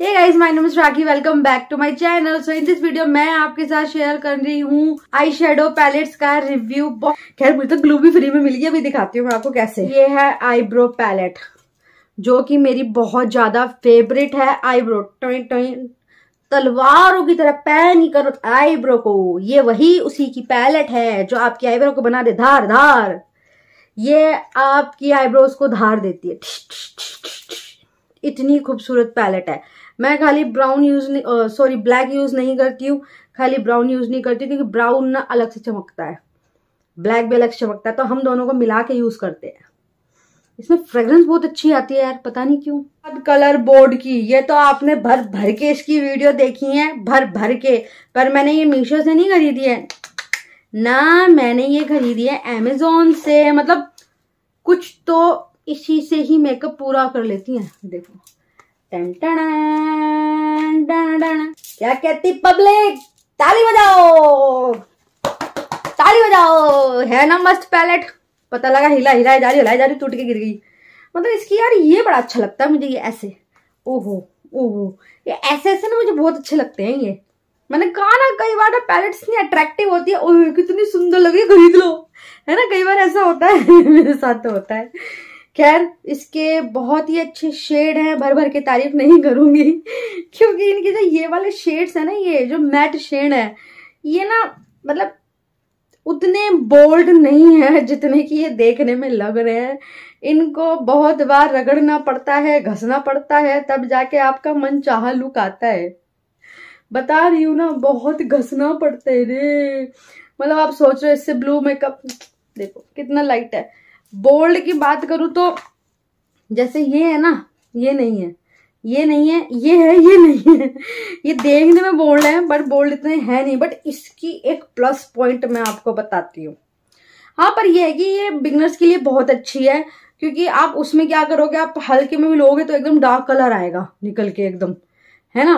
ये guys my name is Rakhi welcome back to my channel so in this video मैं आपके साथ share कर रही हूँ आई शेडो पैलेट्स का रिव्यू खैर मुझे तो ग्लू भी फ्री में मिली है अभी दिखाती हूँ मैं आपको कैसे ये है आईब्रो पैलेट जो कि मेरी बहुत ज्यादा फेवरेट है आईब्रो टोई टोई तलवारों की तरह पैन ही करो आईब्रो को ये वही उसी की पैलेट है जो आपकी आईब्रो को बना दे धार धार ये आपकी आईब्रोज को धार देती है इतनी खूबसूरत पैलेट है मैं खाली brown use sorry black use नहीं करती हूँ खाली ब्राउन यूज़ नहीं करती क्योंकि ब्राउन ना अलग से चमकता है ब्लैक भी अलग से चमकता है तो हम दोनों को मिला के यूज़ करते हैं इसमें फ्रेग्रेंस बहुत अच्छी आती है यार पता नहीं क्यों अब कलर बोर्ड की ये तो आपने भर भर के इसकी वीडियो देखी है भर भर के पर मैंने ये मीशो से नहीं खरीदी है ना मैंने ये खरीदी है अमेजोन से मतलब कुछ तो इसी से ही मेकअप पूरा कर लेती हैं देखो टन टन टन टन क्या कहती पब्लिक ताली बजाओ ताली बजाओ है ना मस्त पैलेट पता लगा हिला हिला जा रही हिलाई जा रही टूट के गिर गई मतलब इसकी यार ये बड़ा अच्छा लगता है मुझे ये ऐसे ओहो ओहो ये ऐसे ऐसे ना मुझे बहुत अच्छे लगते हैं ये मैंने कहा ना कई बार ना पैलेट इतनी अट्रैक्टिव होती है ओह कितनी सुंदर लग रही है खरीद लो है ना कई बार ऐसा होता है मेरे साथ तो होता है खैर इसके बहुत ही अच्छे शेड हैं भर भर के तारीफ नहीं करूंगी क्योंकि इनके जो ये वाले शेड्स हैं ना ये जो मैट शेड है ये ना मतलब उतने बोल्ड नहीं है जितने कि ये देखने में लग रहे हैं इनको बहुत बार रगड़ना पड़ता है घसना पड़ता है तब जाके आपका मन चाह लुक आता है बता रही हूँ ना बहुत घसना पड़ता है रे मतलब आप सोच रहे हो इससे ब्लू मेकअप देखो कितना लाइट है बोल्ड की बात करूँ तो जैसे ये है ना ये नहीं है ये नहीं है ये है ये नहीं है ये देखने में बोल्ड है बट बोल्ड इतने है नहीं बट इसकी एक प्लस पॉइंट मैं आपको बताती हूँ हाँ पर ये है कि ये बिगनर्स के लिए बहुत अच्छी है क्योंकि आप उसमें क्या करोगे आप हल्के में भी लोगे तो एकदम डार्क कलर आएगा निकल के एकदम है ना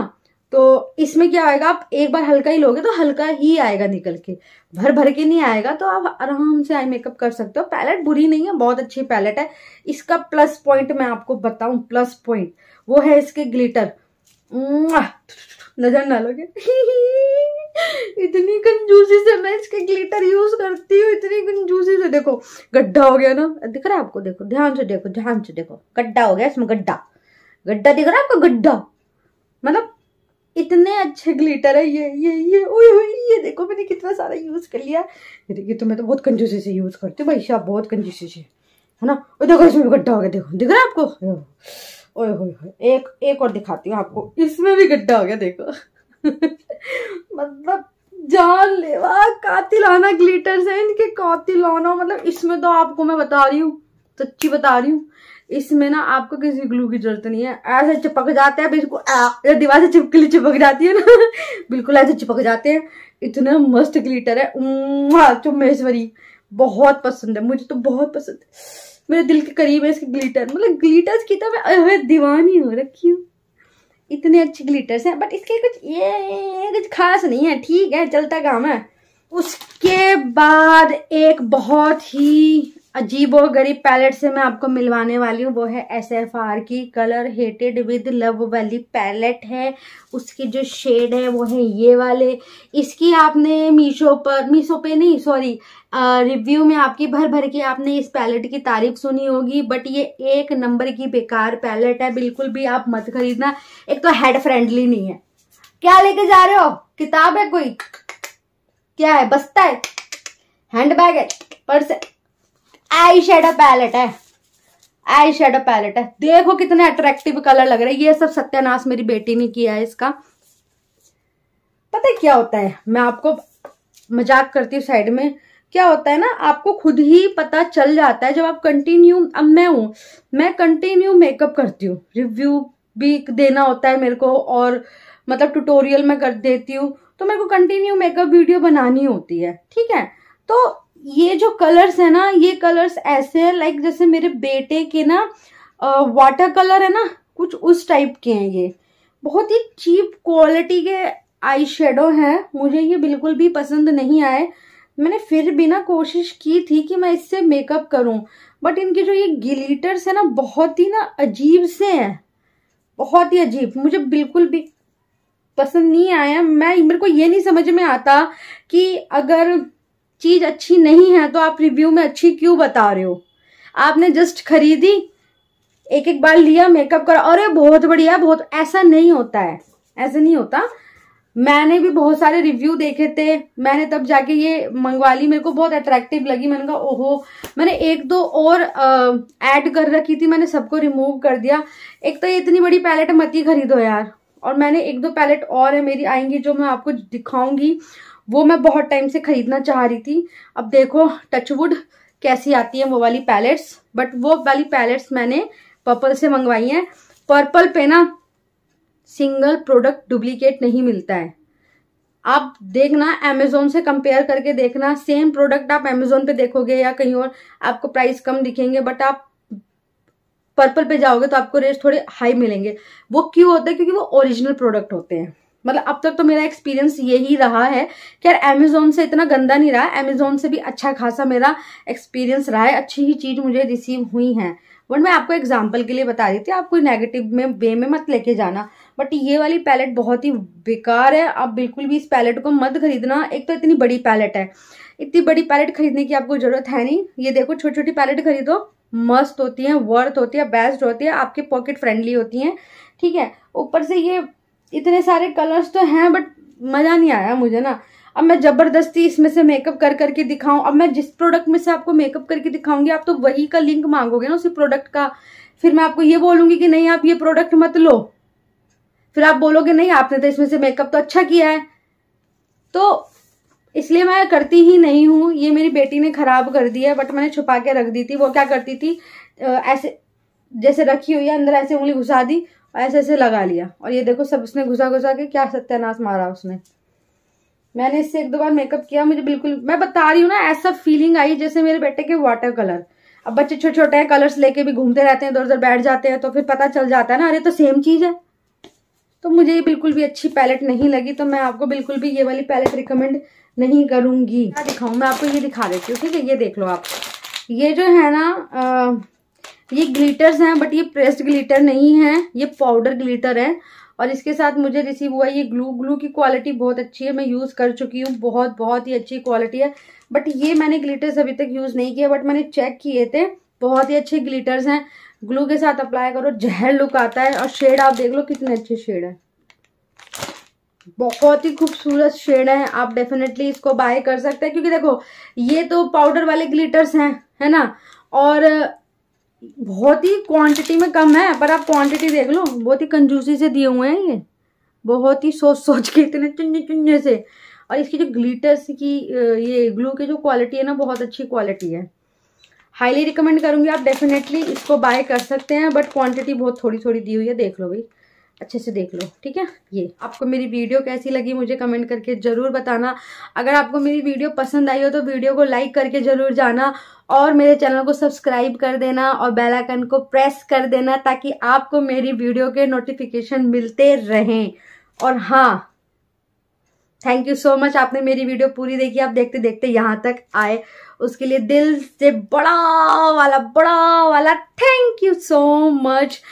तो इसमें क्या आएगा आप एक बार हल्का ही लोगे तो हल्का ही आएगा निकल के भर भर के नहीं आएगा तो आप आराम से आई मेकअप कर सकते हो पैलेट बुरी नहीं है बहुत अच्छी पैलेट है इसका प्लस पॉइंट मैं आपको बताऊं प्लस पॉइंट वो है इसके ग्लिटर नजर ना लोगे इतनी कंजूसी से मैं इसके ग्लिटर यूज करती हूँ इतनी कंजूसी से देखो गड्ढा हो गया ना दिख रहा है आपको देखो ध्यान से देखो ध्यान से देखो गड्ढा हो गया इसमें गड्ढा गड्ढा दिख रहा है आपको गड्ढा मतलब इतने अच्छे ग्लिटर है ये ये ये ओए ओए ये देखो मैंने कितना सारा यूज़ कर लिया ये तो मैं तो बहुत कंजूसी से यूज़ करती हूँ भाई शाह बहुत कंजूसी से है ना और देखो इसमें भी गड्ढा हो गया देखो दिख रहा है आपको ओए ओए एक एक और दिखाती हूँ आपको इसमें भी गड्ढा हो गया देखो मतलब जान लेवा कातिलाना ग्लिटर है इनके कातिलाना मतलब इसमें तो आपको मैं बता रही हूँ सच्ची बता रही हूँ इसमें ना आपको किसी ग्लू की जरूरत नहीं है ऐसे चिपक जाते हैं बिल्कुल दीवार से चिपकली चिपक जाती है ना बिल्कुल ऐसे चिपक जाते हैं इतना मस्त ग्लिटर है चुमेश्वरी बहुत पसंद है मुझे तो बहुत पसंद मेरे दिल के करीब है इसके ग्लिटर मतलब ग्लिटर्स की तो मैं दीवानी हो रखी हूँ इतने अच्छे ग्लिटर्स हैं बट इसके कुछ ये कुछ खास नहीं है ठीक है चलता काम है उसके बाद एक बहुत ही अजीब और गरीब पैलेट से मैं आपको मिलवाने वाली हूँ वो है एस एफ आर की कलर हेटेड विद लव वाली पैलेट है उसकी जो शेड है वो है ये वाले इसकी आपने मीशो पर मीशो पे नहीं सॉरी रिव्यू में आपकी भर भर के आपने इस पैलेट की तारीफ सुनी होगी बट ये एक नंबर की बेकार पैलेट है बिल्कुल भी आप मत खरीदना एक तो हेड फ्रेंडली नहीं है क्या लेके जा रहे हो किताब है कोई क्या है बस्ता है हैंड बैग है पर्स है आई शेडो पैलेट है आई शेडो पैलेट है देखो कितने अट्रैक्टिव कलर लग रहे हैं ये सब सत्यानाश मेरी बेटी ने किया है इसका पता क्या होता है मैं आपको मजाक करती हूँ साइड में क्या होता है ना आपको खुद ही पता चल जाता है जब आप कंटिन्यू अब मैं हूँ मैं कंटिन्यू मेकअप करती हूँ रिव्यू भी देना होता है मेरे को और मतलब ट्यूटोरियल में कर देती हूँ तो मेरे को कंटिन्यू मेकअप वीडियो बनानी होती है ठीक है तो ये जो कलर्स है ना ये कलर्स ऐसे है लाइक जैसे मेरे बेटे के ना वाटर कलर है ना कुछ उस टाइप के हैं ये बहुत ही चीप क्वालिटी के आई शेडो हैं मुझे ये बिल्कुल भी पसंद नहीं आए मैंने फिर भी ना कोशिश की थी कि मैं इससे मेकअप करूं बट इनके जो ये ग्लिटर्स है ना बहुत ही ना अजीब से हैं बहुत ही अजीब मुझे बिल्कुल भी पसंद नहीं आया मैं मेरे को ये नहीं समझ में आता कि अगर चीज़ अच्छी नहीं है तो आप रिव्यू में अच्छी क्यों बता रहे हो आपने जस्ट खरीदी एक एक बार लिया मेकअप करा अरे बहुत बढ़िया बहुत ऐसा नहीं होता है ऐसा नहीं होता मैंने भी बहुत सारे रिव्यू देखे थे मैंने तब जाके ये मंगवा ली मेरे को बहुत अट्रैक्टिव लगी मैंने कहा ओहो मैंने एक दो और ऐड कर रखी थी मैंने सबको रिमूव कर दिया एक तो ये इतनी बड़ी पैलेट मत ही खरीदो यार और मैंने एक दो पैलेट और है मेरी आएंगी जो मैं आपको दिखाऊंगी वो मैं बहुत टाइम से ख़रीदना चाह रही थी अब देखो टचवुड कैसी आती है वो वाली पैलेट्स बट वो वाली पैलेट्स मैंने पर्पल से मंगवाई हैं पर्पल पे ना सिंगल प्रोडक्ट डुप्लीकेट नहीं मिलता है आप देखना अमेजोन से कंपेयर करके देखना सेम प्रोडक्ट आप अमेजोन पे देखोगे या कहीं और आपको प्राइस कम दिखेंगे बट आप पर्पल पे जाओगे तो आपको रेट थोड़े हाई मिलेंगे वो क्यों होता है क्योंकि वो ओरिजिनल प्रोडक्ट होते हैं मतलब अब तक तो मेरा एक्सपीरियंस यही रहा है कि यार अमेजोन से इतना गंदा नहीं रहा अमेजोन से भी अच्छा खासा मेरा एक्सपीरियंस रहा है अच्छी ही चीज़ मुझे रिसीव हुई है बट मैं आपको एग्जाम्पल के लिए बता रही थी आप कोई नेगेटिव में वे में मत लेके जाना बट ये वाली पैलेट बहुत ही बेकार है आप बिल्कुल भी इस पैलेट को मत खरीदना एक तो इतनी बड़ी पैलेट है इतनी बड़ी पैलेट खरीदने की आपको ज़रूरत है नहीं ये देखो छोटी छोटी पैलेट खरीदो मस्त होती हैं वर्थ होती है बेस्ट होती है आपके पॉकेट फ्रेंडली होती हैं ठीक है ऊपर से ये इतने सारे कलर्स तो हैं बट मज़ा नहीं आया मुझे ना अब मैं ज़बरदस्ती इसमें से मेकअप कर करके दिखाऊं अब मैं जिस प्रोडक्ट में से आपको मेकअप करके दिखाऊंगी आप तो वही का लिंक मांगोगे ना उसी प्रोडक्ट का फिर मैं आपको ये बोलूँगी कि नहीं आप ये प्रोडक्ट मत लो फिर आप बोलोगे नहीं आपने तो इसमें से मेकअप तो अच्छा किया है तो इसलिए मैं करती ही नहीं हूँ ये मेरी बेटी ने ख़राब कर दी है बट मैंने छुपा के रख दी थी वो क्या करती थी ऐसे जैसे रखी हुई है अंदर ऐसे उंगली घुसा दी ऐसे ऐसे लगा लिया और ये देखो सब उसने घुसा घुसा के क्या सत्यानाश मारा उसने मैंने इससे एक दो बार मेकअप किया मुझे बिल्कुल मैं बता रही हूँ ना ऐसा फीलिंग आई जैसे मेरे बेटे के वाटर कलर अब बच्चे छोटे छोटे हैं कलर्स लेके भी घूमते रहते हैं इधर उधर बैठ जाते हैं तो फिर पता चल जाता है ना अरे तो सेम चीज़ है तो मुझे ये बिल्कुल भी अच्छी पैलेट नहीं लगी तो मैं आपको बिल्कुल भी ये वाली पैलेट रिकमेंड नहीं करूँगी दिखाऊँ मैं आपको ये दिखा देती हूँ ठीक है ये देख लो आप ये जो है ना ये ग्लिटर्स हैं बट ये प्रेस्ड ग्लिटर नहीं है ये पाउडर ग्लिटर है और इसके साथ मुझे रिसीव हुआ ये ग्लू ग्लू की क्वालिटी बहुत अच्छी है मैं यूज़ कर चुकी हूँ बहुत बहुत ही अच्छी क्वालिटी है बट ये मैंने ग्लिटर्स अभी तक यूज़ नहीं किया बट मैंने चेक किए थे बहुत ही अच्छे ग्लिटर्स हैं ग्लू के साथ अप्लाई करो जहर लुक आता है और शेड आप देख लो कितने अच्छे शेड है बहुत ही खूबसूरत शेड है आप डेफिनेटली इसको बाय कर सकते हैं क्योंकि देखो ये तो पाउडर वाले ग्लिटर्स हैं है ना और बहुत ही क्वांटिटी में कम है पर आप क्वांटिटी देख लो बहुत ही कंजूसी से दिए हुए हैं ये बहुत ही सोच सोच के इतने चुन्ने चुन्ने से और इसकी जो ग्लिटर्स की ये ग्लू की जो क्वालिटी है ना बहुत अच्छी क्वालिटी है हाईली रिकमेंड करूँगी आप डेफिनेटली इसको बाय कर सकते हैं बट क्वांटिटी बहुत थोड़ी थोड़ी दी हुई है देख लो भाई अच्छे से देख लो ठीक है ये आपको मेरी वीडियो कैसी लगी मुझे कमेंट करके ज़रूर बताना अगर आपको मेरी वीडियो पसंद आई हो तो वीडियो को लाइक करके ज़रूर जाना और मेरे चैनल को सब्सक्राइब कर देना और बेल आइकन को प्रेस कर देना ताकि आपको मेरी वीडियो के नोटिफिकेशन मिलते रहें और हाँ थैंक यू सो मच आपने मेरी वीडियो पूरी देखी आप देखते देखते यहाँ तक आए उसके लिए दिल से बड़ा वाला बड़ा वाला थैंक यू सो मच